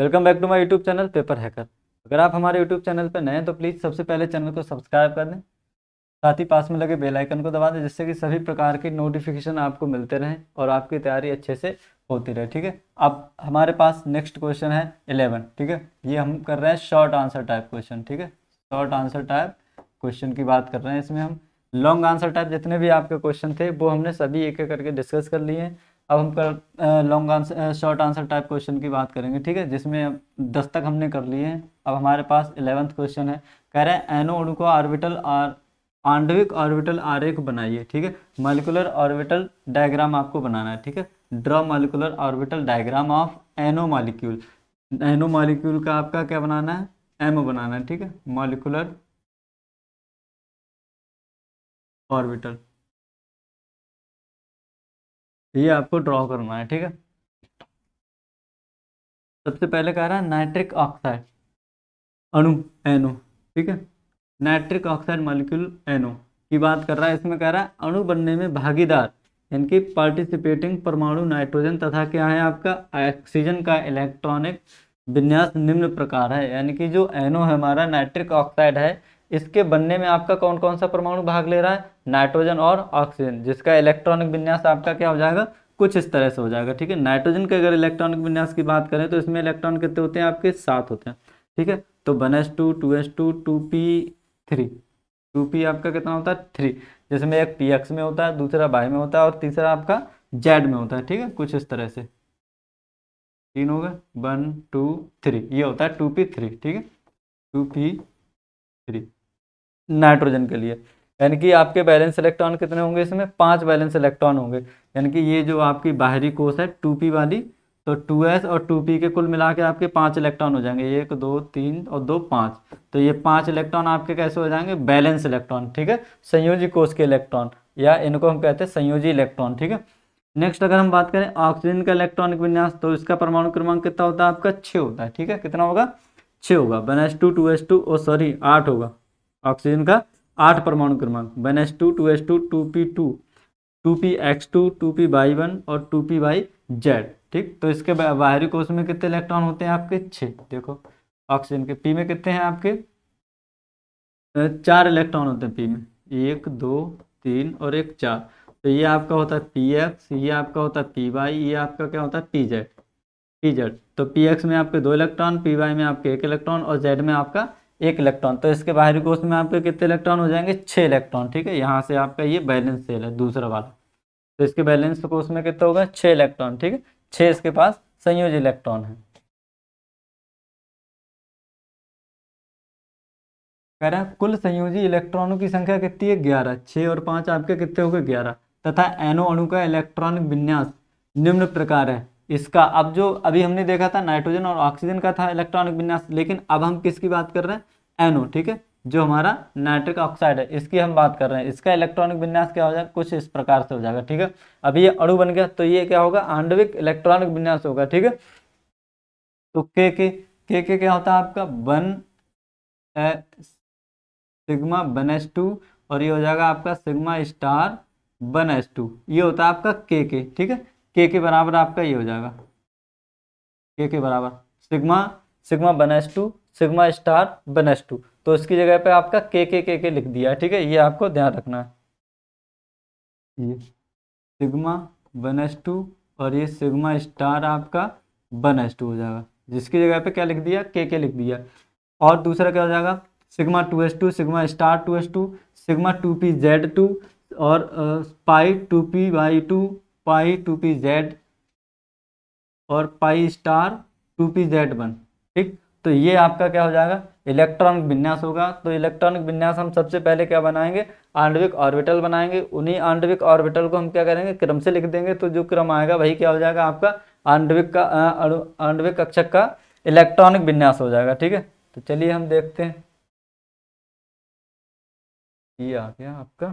welcome back to my YouTube channel paper hacker अगर आप हमारे यूट्यूब चैनल पर नए हैं तो प्लीज़ सबसे पहले चैनल को सब्सक्राइब कर दें साथ ही पास में लगे बेल आइकन को दबा दें जिससे कि सभी प्रकार की नोटिफिकेशन आपको मिलते रहें और आपकी तैयारी अच्छे से होती रहे ठीक है अब हमारे पास नेक्स्ट क्वेश्चन है इलेवन ठीक है ये हम कर रहे हैं शॉर्ट आंसर टाइप क्वेश्चन ठीक है शॉर्ट आंसर टाइप क्वेश्चन की बात कर रहे हैं इसमें हम लॉन्ग आंसर टाइप जितने भी आपके क्वेश्चन थे वो हमने सभी एक एक करके डिस्कस कर लिए हैं अब हम long answer short answer type question की बात करेंगे ठीक है जिसमें दस तक हमने कर लिए हैं अब हमारे पास इलेवंथ क्वेश्चन है कह रहे हैं एनोड को ऑर्बिटल आर आंडविक ऑर्बिटल आरेख बनाइए ठीक है मालिकुलर ऑर्बिटल डायग्राम आपको बनाना है ठीक है draw molecular orbital diagram of N O molecule N O molecule का आपका क्या बनाना है एमओ बनाना है ठीक है मालिकुलर ऑर्बिटल ये आपको ड्रॉ करना है ठीक है सबसे पहले कह रहा है नाइट्रिक ऑक्साइड अणु एनो ठीक है नाइट्रिक ऑक्साइड मॉलिक्यूल एनो की बात कर रहा है इसमें कह रहा है अणु बनने में भागीदार यानी कि पार्टिसिपेटिंग परमाणु नाइट्रोजन तथा क्या है आपका ऑक्सीजन का इलेक्ट्रॉनिक विन्यास निम्न प्रकार है यानी कि जो एनो है हमारा नाइट्रिक ऑक्साइड है इसके बनने में आपका कौन कौन सा परमाणु भाग ले रहा है नाइट्रोजन और ऑक्सीजन जिसका इलेक्ट्रॉनिक विन्यास आपका क्या हो जाएगा कुछ इस तरह से हो जाएगा ठीक है नाइट्रोजन के अगर इलेक्ट्रॉनिक विन्यास की बात करें तो इसमें इलेक्ट्रॉन कितने होते हैं आपके सात होते हैं ठीक है तो one s two two s two two p three two p आपका कितना होता है थ्री जिसमें एक पी एक्स में होता है दूसरा बाई में होता है और तीसरा आपका जेड में होता है ठीक है कुछ इस तरह से तीन हो गए वन टू थ्री ये होता है टू पी थ्री ठीक है टू पी थ्री नाइट्रोजन के लिए यानी कि आपके बैलेंस इलेक्ट्रॉन कितने होंगे इसमें पांच बैलेंस इलेक्ट्रॉन होंगे यानी कि ये जो आपकी बाहरी कोस है टू वाली तो टू और टू के कुल मिला के आपके पाँच इलेक्ट्रॉन हो जाएंगे एक दो तीन और दो पाँच तो ये पाँच इलेक्ट्रॉन आपके कैसे हो जाएंगे बैलेंस इलेक्ट्रॉन ठीक है संयोजी कोष के इलेक्ट्रॉन या इनको हम कहते हैं संयोजी इलेक्ट्रॉन ठीक है नेक्स्ट अगर हम बात करें ऑक्सीजन का इलेक्ट्रॉनिक विन्यास तो इसका परमाणु क्रमांक कितना होता है आपका छः होता है ठीक है कितना होगा छः होगा one s two two s two और सॉरी आठ होगा ऑक्सीजन का आठ परमाणु क्रमांक one s two two s two two p two two p x two two p y one और टू पी बाई जेड ठीक तो इसके बाहरी कोष में कितने इलेक्ट्रॉन होते हैं आपके छः देखो ऑक्सीजन के पी में कितने हैं आपके चार इलेक्ट्रॉन होते हैं पी में एक दो तीन और एक चार तो ये आपका होता है पी एक्स ये आपका होता है पी वाई ये आपका क्या होता है पी जेड पी जेड तो पी एक्स में आपके दो इलेक्ट्रॉन पी वाई में आपके एक इलेक्ट्रॉन और जेड में आपका एक इलेक्ट्रॉन तो इसके बाहरी कोष में आपके कितने इलेक्ट्रॉन हो जाएंगे छः इलेक्ट्रॉन ठीक है यहाँ से आपका ये बैलेंस सेल है दूसरा वाला तो इसके बैलेंस कोष में कितना होगा छः इलेक्ट्रॉन ठीक है छः इसके पास संयोज इलेक्ट्रॉन है कह रहा है कुल संयोजी इलेक्ट्रॉनों की संख्या कितनी है ग्यारह छः और पाँच आपके कितने हो गए ग्यारह तथा एनो अणु का इलेक्ट्रॉनिक विन्यास निम्न प्रकार है इसका अब जो अभी हमने देखा था नाइट्रोजन और ऑक्सीजन का था इलेक्ट्रॉनिक विन्यास लेकिन अब हम किसकी बात कर रहे हैं एनो ठीक है जो हमारा नाइट्रिक ऑक्साइड है इसकी हम बात कर रहे हैं इसका इलेक्ट्रॉनिक विन्यास क्या हो जाएगा कुछ इस प्रकार से हो जाएगा ठीक है अभी ये अड़ु बन गया तो ये क्या होगा आंडविक इलेक्ट्रॉनिक विन्यास होगा ठीक है तो के के के के क्या होता है आपका one sigma one s two और ये हो जाएगा आपका sigma star one s two ये होता है आपका के के ठीक है के के बराबर आपका ये हो जाएगा के के बराबर sigma sigma one s two sigma star one s two तो इसकी जगह पे आपका के के के के लिख दिया ठीक है ये आपको ध्यान रखना है ये सिग्मा बनस टू और ये सिग्मा स्टार आपका बनेस टू हो जाएगा जिसकी जगह पे क्या लिख दिया के के लिख दिया और दूसरा क्या हो जाएगा sigma two s two sigma star two s two sigma two p z two और pi two p y two pi two p z और pi star two p z one ठीक तो ये आपका क्या हो जाएगा इलेक्ट्रॉनिक विन्यास होगा तो इलेक्ट्रॉनिक विन्यास हम सबसे पहले क्या बनाएंगे आंडविक ऑर्बिटल बनाएंगे उन्हीं आंडविक ऑर्बिटल को हम क्या करेंगे क्रम से लिख देंगे तो जो क्रम आएगा वही क्या हो जाएगा आपका आंडविक का आंडविक कक्षक का इलेक्ट्रॉनिक विन्यास हो जाएगा ठीक है तो चलिए हम देखते हैं ये आ गया आपका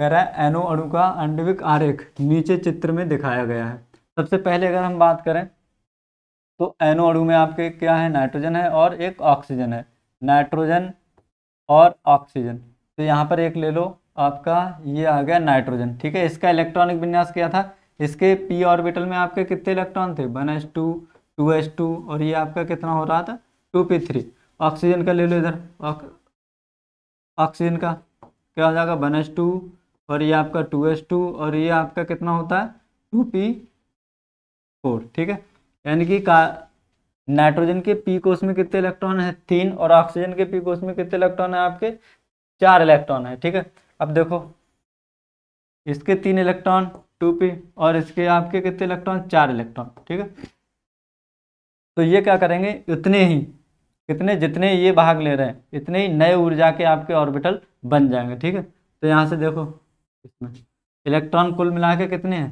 कह रहा है एनो अणु का अंडविक आरेख नीचे चित्र में दिखाया गया है सबसे पहले अगर हम बात करें तो एनो अणु में आपके क्या है नाइट्रोजन है और एक ऑक्सीजन है नाइट्रोजन और ऑक्सीजन तो यहाँ पर एक ले लो आपका ये आ गया नाइट्रोजन ठीक है इसका इलेक्ट्रॉनिक विन्यास क्या था इसके पी ऑर्बिटल में आपके कितने इलेक्ट्रॉन थे one s two two s two और ये आपका कितना हो रहा था टू पी थ्री ऑक्सीजन का ले लो इधर ऑक्सीजन का क्या हो जाएगा वन एस टू और ये आपका टू एस टू और ये आपका कितना होता है टू पी फोर ठीक है यानी कि का नाइट्रोजन के पी कोष में कितने इलेक्ट्रॉन है तीन और ऑक्सीजन के पी कोष में कितने इलेक्ट्रॉन है आपके चार इलेक्ट्रॉन है ठीक है अब देखो इसके तीन इलेक्ट्रॉन टू पी और इसके आपके कितने इलेक्ट्रॉन चार इलेक्ट्रॉन ठीक है तो ये क्या करेंगे इतने ही कितने जितने ये भाग ले रहे हैं इतने ही नए ऊर्जा के आपके ऑर्बिटल बन जाएंगे ठीक है तो यहाँ से देखो इसमें इलेक्ट्रॉन कुल मिला के कितने हैं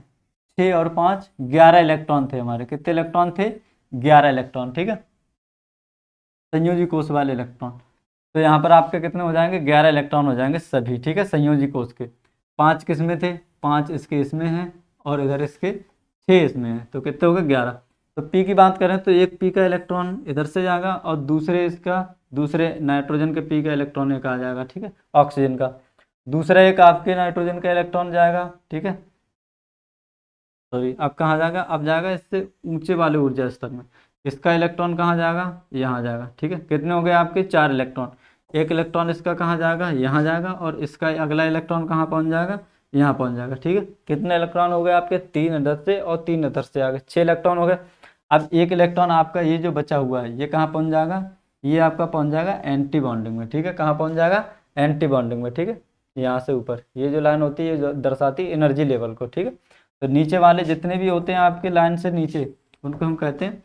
छः और पाँच ग्यारह इलेक्ट्रॉन थे हमारे कितने इलेक्ट्रॉन थे ग्यारह इलेक्ट्रॉन ठीक है संयोजी कोष वाले इलेक्ट्रॉन तो यहाँ पर आपके कितने हो जाएंगे ग्यारह इलेक्ट्रॉन हो जाएंगे सभी ठीक है संयोजी कोष के पाँच किसमें थे पाँच इसके इसमें हैं और इधर इसके छः इसमें हैं तो कितने हो गए ग्यारह तो पी की बात करें तो एक पी का इलेक्ट्रॉन इधर से जाएगा और दूसरे इसका दूसरे नाइट्रोजन के पी का इलेक्ट्रॉन एक आ जाएगा ठीक है ऑक्सीजन का दूसरा एक आपके नाइट्रोजन का इलेक्ट्रॉन जाएगा ठीक है सॉरी अब कहाँ जाएगा अब जाएगा इससे ऊंचे वाले ऊर्जा स्तर में इसका इलेक्ट्रॉन कहाँ जाएगा यहाँ जाएगा ठीक है कितने हो गए आपके चार इलेक्ट्रॉन एक इलेक्ट्रॉन इसका कहाँ जाएगा यहाँ जाएगा और इसका अगला इलेक्ट्रॉन कहाँ पहुँच जाएगा यहाँ पहुँच जाएगा ठीक है कितने इलेक्ट्रॉन हो गए आपके तीन अदर से और तीन अदर से आ गए छः इलेक्ट्रॉन हो गए अब एक इलेक्ट्रॉन आपका ये जो बचा हुआ है ये कहाँ पहुँच जाएगा ये आपका पहुँच जाएगा एंटी बॉन्डिंग में ठीक है कहाँ पहुँच जाएगा एंटी बॉन्डिंग में ठीक है यहाँ से ऊपर ये जो लाइन होती है ये दर्शाती है एनर्जी लेवल को ठीक है तो नीचे वाले जितने भी होते हैं आपके लाइन से नीचे उनको हम कहते हैं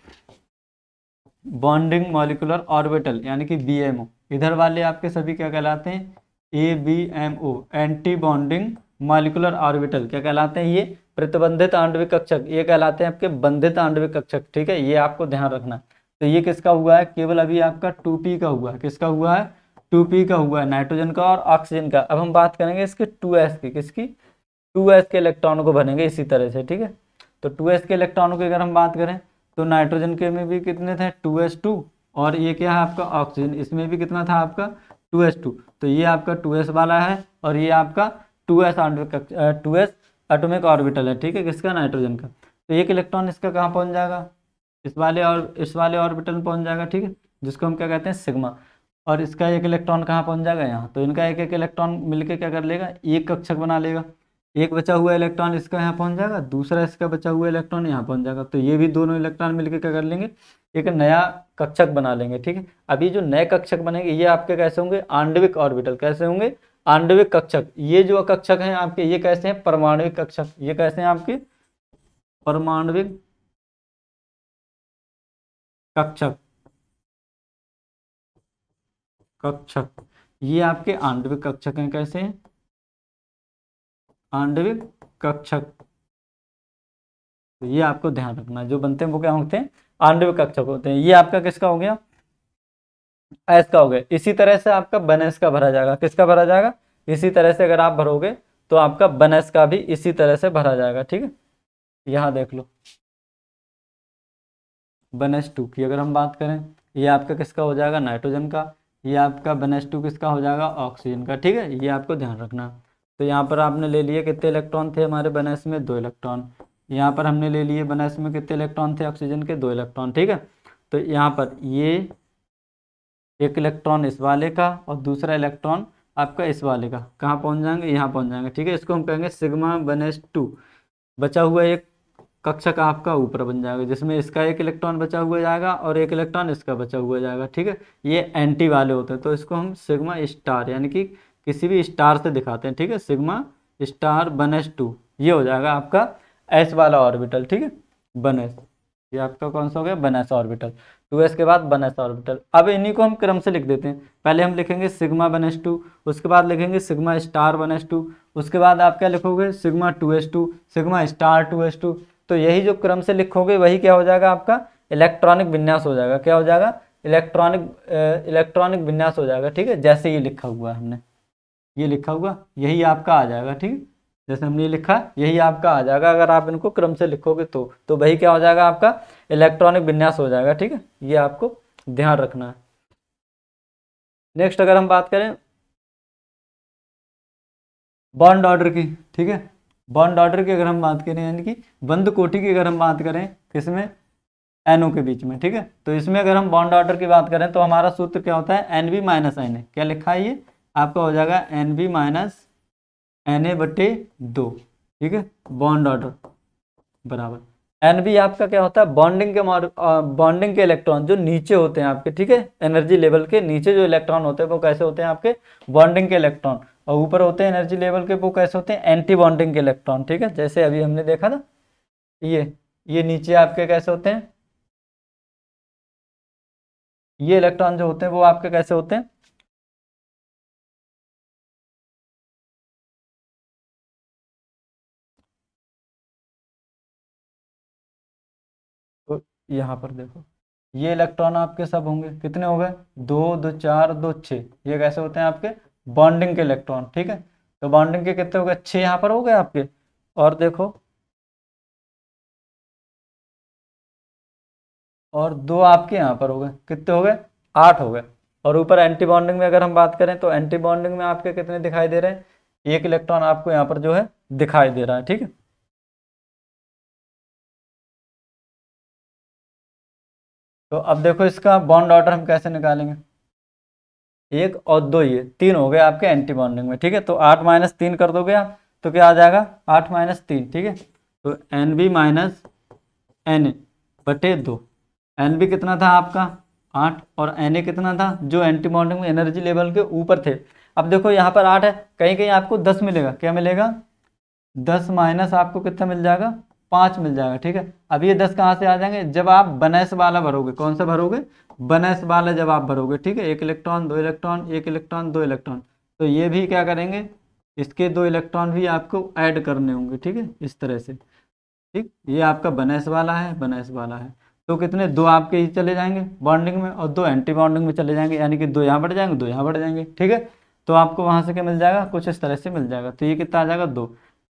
बॉन्डिंग मॉलिकुलर ऑर्बिटल यानी कि बी एम ओ इधर वाले आपके सभी क्या कहलाते हैं A B M O anti bonding molecular orbital क्या कहलाते हैं ये प्रतिबंधित आंडविक कक्षक ये कहलाते हैं आपके बंधित आंडविक कक्षक ठीक है ये आपको ध्यान रखना तो ये किसका हुआ है केवल अभी आपका टू पी का हुआ है किसका हुआ है टू पी का हुआ है नाइट्रोजन का और ऑक्सीजन का अब हम बात करेंगे इसके टू एस की किसकी टू एस के इलेक्ट्रॉनों को भरेंगे इसी तरह से ठीक है तो टू एस के इलेक्ट्रॉनों की अगर हम बात करें तो नाइट्रोजन के में भी कितने थे टू एस टू और ये क्या है आपका ऑक्सीजन इसमें भी कितना था आपका टू एस टू तो ये आपका टू एस वाला है और ये आपका two s two s atomic orbital है ठीक है किसका नाइट्रोजन का तो एक इलेक्ट्रॉन इसका कहाँ पहुँच जाएगा इस वाले और इस वाले ऑर्बिटल में पहुँच जाएगा ठीक है जिसको हम क्या कहते हैं सिग्मा और इसका एक इलेक्ट्रॉन कहाँ पहुँच जाएगा यहाँ तो इनका एक एक इलेक्ट्रॉन मिलके क्या कर लेगा एक कक्षक बना लेगा एक बचा हुआ इलेक्ट्रॉन इसका यहाँ पहुँच जाएगा दूसरा इसका बचा हुआ इलेक्ट्रॉन यहाँ पहुँच जाएगा तो ये भी दोनों इलेक्ट्रॉन मिलके क्या कर लेंगे एक नया कक्षक बना लेंगे ठीक है अभी जो नए कक्षक बनेंगे ये आपके कैसे होंगे आंडविक ऑर्बिटल कैसे होंगे आंडविक कक्षक ये जो कक्षक हैं आपके ये कैसे हैं परमाणविक कक्षक ये कैसे हैं आपके परमाणविक कक्षक कक्षक ये आपके आंडविक कक्षक हैं कैसे आंडविक कक्षक तो ये आपको ध्यान रखना जो बनते हैं वो क्या होते हैं आंडविक कक्षक होते हैं ये आपका किसका हो गया एस का हो गया इसी तरह से आपका बनेस का भरा जाएगा किसका भरा जाएगा इसी तरह से अगर आप भरोगे तो आपका बनेस का भी इसी तरह से भरा जाएगा ठीक है यहां देख लो बनेस टू की अगर हम बात करें ये आपका किसका हो जाएगा नाइट्रोजन का ये आपका बन एस टू किसका हो जाएगा ऑक्सीजन का ठीक है ये आपको ध्यान रखना तो यहाँ पर आपने ले लिए कितने इलेक्ट्रॉन थे हमारे बन एस में दो इलेक्ट्रॉन यहाँ पर हमने ले लिए बन एस में कितने इलेक्ट्रॉन थे ऑक्सीजन के दो इलेक्ट्रॉन ठीक है तो यहाँ पर ये एक इलेक्ट्रॉन इस वाले का और दूसरा इलेक्ट्रॉन आपका इस वाले का कहाँ पहुँच जाएंगे यहाँ पहुँच जाएंगे ठीक है इसको हम कहेंगे सिग्मा बन एस टू बचा हुआ एक कक्षक आपका ऊपर बन जाएगा जिसमें इसका एक इलेक्ट्रॉन बचा हुआ जाएगा और एक इलेक्ट्रॉन इसका बचा हुआ जाएगा ठीक है ये एंटी वाले होते हैं तो इसको हम सिग्मा स्टार यानी कि किसी भी स्टार से दिखाते हैं ठीक है sigma star one s two ये हो जाएगा आपका एस वाला ऑर्बिटल ठीक है वन एस ये आपका कौन सा हो गया one s orbital two s के बाद वन एस ऑर्बिटल अब इन्हीं को हम क्रम से लिख देते हैं पहले हम लिखेंगे सिग्मा वन एस टू उसके बाद लिखेंगे sigma star one s two उसके बाद आप क्या लिखोगे sigma two s two sigma star two s two तो यही जो क्रम से लिखोगे वही क्या हो जाएगा आपका इलेक्ट्रॉनिक विन्यास हो जाएगा क्या हो जाएगा इलेक्ट्रॉनिक इलेक्ट्रॉनिक विन्यास हो जाएगा ठीक है जैसे ये लिखा हुआ हमने ये लिखा हुआ यही आपका आ जाएगा ठीक है जैसे हमने लिखा यही आपका आ जाएगा अगर आप इनको क्रम से लिखोगे तो तो वही क्या हो जाएगा आपका इलेक्ट्रॉनिक विन्यास हो जाएगा ठीक है ये आपको ध्यान रखना है नेक्स्ट अगर हम बात करें बॉन्ड ऑर्डर की ठीक है बॉन्ड ऑर्डर की अगर हम बात करें यानी कि बंद कोठी की अगर हम बात करें किसमें तो एनओ के बीच में ठीक है तो इसमें अगर हम बॉन्ड ऑर्डर की बात करें तो हमारा सूत्र क्या होता है N B minus N A क्या लिखा है ये आपका हो जाएगा N B minus N A बटे दो ठीक है बॉन्ड ऑर्डर बराबर एन बी आपका क्या होता है बॉन्डिंग के बॉन्डिंग के इलेक्ट्रॉन जो नीचे होते हैं आपके ठीक है एनर्जी लेवल के नीचे जो इलेक्ट्रॉन होते हैं वो कैसे होते हैं आपके बॉन्डिंग के इलेक्ट्रॉन और ऊपर होते हैं एनर्जी लेवल के वो कैसे होते हैं एंटी बॉन्डिंग के इलेक्ट्रॉन ठीक है जैसे अभी हमने देखा था ये ये नीचे आपके कैसे होते हैं ये इलेक्ट्रॉन जो होते हैं वो आपके कैसे होते हैं तो पर देखो ये इलेक्ट्रॉन आपके सब होंगे कितने हो गए दो दो चार दो छह ये कैसे होते हैं आपके बॉन्डिंग के इलेक्ट्रॉन ठीक है तो बॉन्डिंग के कितने हो गए छह यहां पर हो गए आपके और देखो और दो आपके यहां पर हो गए कितने हो गए आठ हो गए और ऊपर एंटी बॉन्डिंग में अगर हम बात करें तो एंटी बॉन्डिंग में आपके कितने दिखाई दे रहे हैं एक इलेक्ट्रॉन आपको यहां पर जो है दिखाई दे रहा है ठीक है तो अब देखो इसका बॉन्ड ऑर्डर हम कैसे निकालेंगे एक और दो ये तीन हो गए आपके एंटी बॉन्डिंग में ठीक है तो आठ माइनस तीन कर दोगे आप तो क्या आ जाएगा आठ माइनस तीन ठीक है तो एन बी माइनस एन बटे दो एन बी कितना था आपका आठ और एन ए कितना था जो एंटी बॉन्डिंग में एनर्जी लेवल के ऊपर थे अब देखो यहाँ पर आठ है कहीं कहीं आपको दस मिलेगा क्या मिलेगा दस माइनस आपको कितना मिल जाएगा पाँच मिल जाएगा ठीक है अब ये दस कहाँ से आ जाएंगे जब आप बनैस वाला भरोगे कौन सा भरोगे बनैस वाला जब आप भरोगे ठीक है एक इलेक्ट्रॉन दो इलेक्ट्रॉन एक इलेक्ट्रॉन दो इलेक्ट्रॉन तो ये भी क्या करेंगे इसके दो इलेक्ट्रॉन भी आपको ऐड करने होंगे ठीक है इस तरह से ठीक ये आपका बनैस वाला है बनैस वाला है तो कितने दो आपके ही चले जाएंगे बॉन्डिंग में और दो एंटी बॉन्डिंग में चले जाएंगे यानी कि दो यहाँ बढ़ जाएंगे दो यहाँ बढ़ जाएंगे ठीक है तो आपको वहाँ से क्या मिल जाएगा कुछ इस तरह से मिल जाएगा तो ये कितना आ जाएगा दो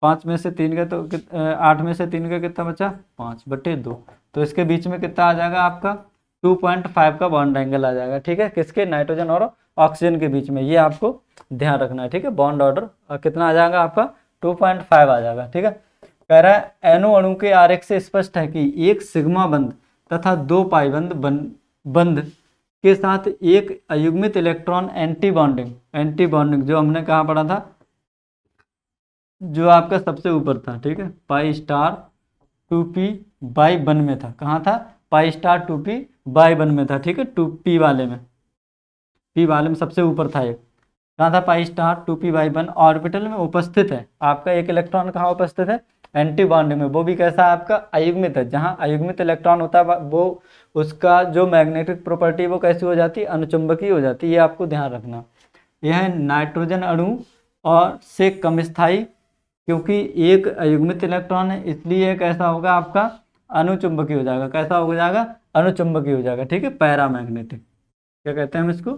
पाँच में से तीन का तो आठ में से तीन का कितना बचा पाँच बटे दो तो इसके बीच में कितना आ जाएगा आपका टू पॉइंट फाइव का बॉन्ड एंगल आ जाएगा ठीक है किसके नाइट्रोजन और ऑक्सीजन के बीच में ये आपको ध्यान रखना है ठीक है बॉन्ड ऑर्डर कितना आ जाएगा आपका टू पॉइंट फाइव आ जाएगा ठीक है कह रहा है एनो अणु के आर से स्पष्ट है कि एक सिग्मा बंद तथा दो पाईबंद बंद बंद के साथ एक अयुग्मित electron anti bonding anti bonding जो हमने कहा पढ़ा था जो आपका सबसे ऊपर था ठीक है pi star two p y one में था कहाँ था pi star two p y one में था ठीक है टू पी वाले में पी वाले में सबसे ऊपर था एक कहाँ था pi star two p y one orbital में उपस्थित है आपका एक इलेक्ट्रॉन कहाँ उपस्थित है एंटी बॉन्ड में वो भी कैसा आपका अयुग्मित है जहाँ अयुग्मित इलेक्ट्रॉन होता है वो उसका जो मैग्नेटिक प्रॉपर्टी वो कैसी हो जाती है अनुचुंबकीय हो जाती है ये आपको ध्यान रखना यह नाइट्रोजन अणु और से कम स्थायी क्योंकि एक अयुग्मित इलेक्ट्रॉन है इसलिए कैसा होगा आपका अनुचुंबकीय हो जाएगा कैसा हो जाएगा अनुचुंबकीय हो जाएगा ठीक है पैरा मैग्नेटिक क्या कहते हैं हम इसको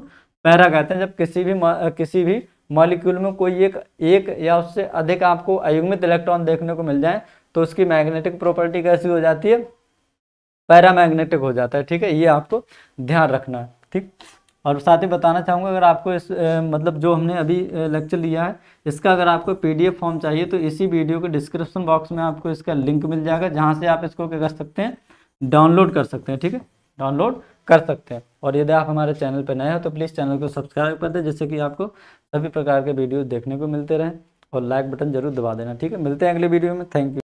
पैरा कहते हैं जब किसी भी किसी भी मॉलिक्यूल में कोई एक एक या उससे अधिक आपको अयुग्मित इलेक्ट्रॉन देखने को मिल जाए तो उसकी मैग्नेटिक प्रॉपर्टी कैसी हो जाती है पैरा मैग्नेटिक हो जाता है ठीक है ये आपको ध्यान रखना है ठीक और साथ ही बताना चाहूँगा अगर आपको इस मतलब जो हमने अभी लेक्चर लिया है इसका अगर आपको पीडीएफ फॉर्म चाहिए तो इसी वीडियो के डिस्क्रिप्शन बॉक्स में आपको इसका लिंक मिल जाएगा जहाँ से आप इसको क्या कर सकते हैं डाउनलोड कर सकते हैं ठीक है डाउनलोड कर सकते हैं और यदि आप हमारे चैनल पर नए हो तो प्लीज़ चैनल को सब्सक्राइब कर दें जिससे कि आपको सभी प्रकार के वीडियो देखने को मिलते रहें और लाइक बटन जरूर दबा देना ठीक है मिलते हैं अगले वीडियो में थैंक यू